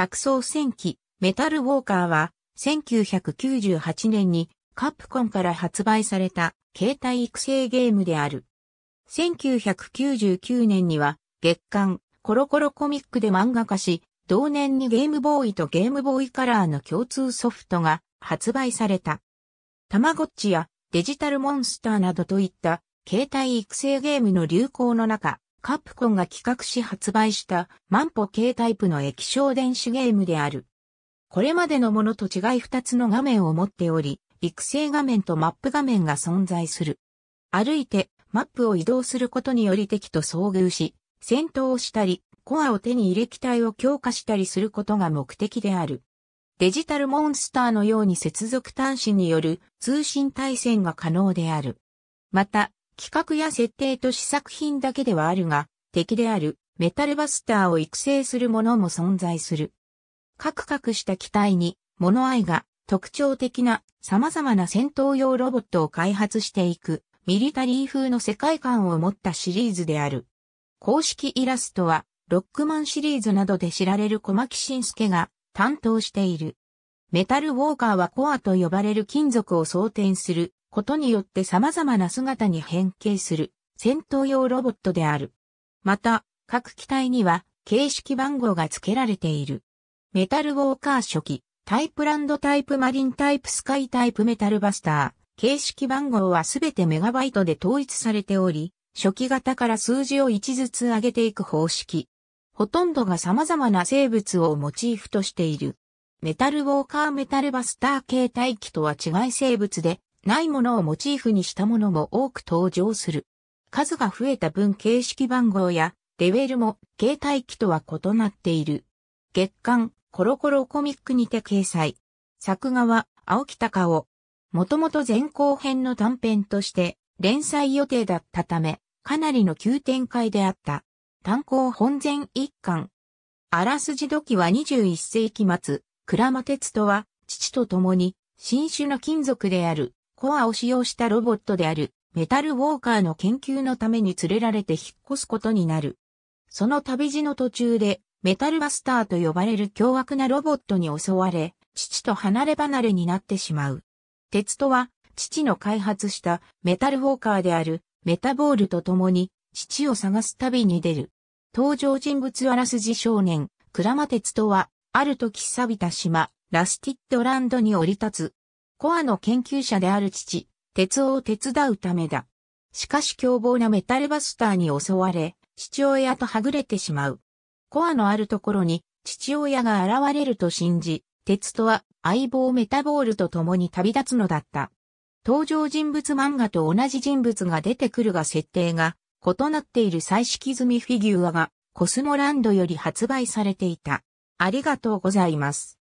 爆走戦記、メタルウォーカーは、1998年にカプコンから発売された携帯育成ゲームである。1999年には月刊コロコロコミックで漫画化し、同年にゲームボーイとゲームボーイカラーの共通ソフトが発売された。たまごっちやデジタルモンスターなどといった携帯育成ゲームの流行の中、カプコンが企画し発売した万歩系タイプの液晶電子ゲームである。これまでのものと違い2つの画面を持っており、育成画面とマップ画面が存在する。歩いてマップを移動することにより敵と遭遇し、戦闘をしたり、コアを手に入れ機体を強化したりすることが目的である。デジタルモンスターのように接続端子による通信対戦が可能である。また、企画や設定と試作品だけではあるが、敵であるメタルバスターを育成するものも存在する。カクカクした機体に、物合いが特徴的な様々な戦闘用ロボットを開発していく、ミリタリー風の世界観を持ったシリーズである。公式イラストは、ロックマンシリーズなどで知られる小牧晋介が担当している。メタルウォーカーはコアと呼ばれる金属を装填することによって様々な姿に変形する戦闘用ロボットである。また、各機体には形式番号が付けられている。メタルウォーカー初期、タイプランドタイプマリンタイプスカイタイプメタルバスター、形式番号はすべてメガバイトで統一されており、初期型から数字を1ずつ上げていく方式。ほとんどが様々な生物をモチーフとしている。メタルウォーカーメタルバスター形態機とは違い生物で、ないものをモチーフにしたものも多く登場する。数が増えた分形式番号やレベルも携帯機とは異なっている。月刊コロコロコミックにて掲載。作画は青木隆夫。もともと前後編の短編として連載予定だったため、かなりの急展開であった。単行本前一巻。あらすじ時は21世紀末、倉間鉄人は父と共に新種の金属であるコアを使用したロボットであるメタルウォーカーの研究のために連れられて引っ越すことになる。その旅路の途中でメタルマスターと呼ばれる凶悪なロボットに襲われ、父と離れ離れになってしまう。鉄とは父の開発したメタルウォーカーであるメタボールと共に父を探す旅に出る。登場人物あらすじ少年、クラマ鉄とは、ある時錆びた島、ラスティッドランドに降り立つ、コアの研究者である父、鉄夫を手伝うためだ。しかし凶暴なメタルバスターに襲われ、父親とはぐれてしまう。コアのあるところに父親が現れると信じ、鉄とは相棒メタボールと共に旅立つのだった。登場人物漫画と同じ人物が出てくるが設定が異なっている彩色済みフィギュアがコスモランドより発売されていた。ありがとうございます。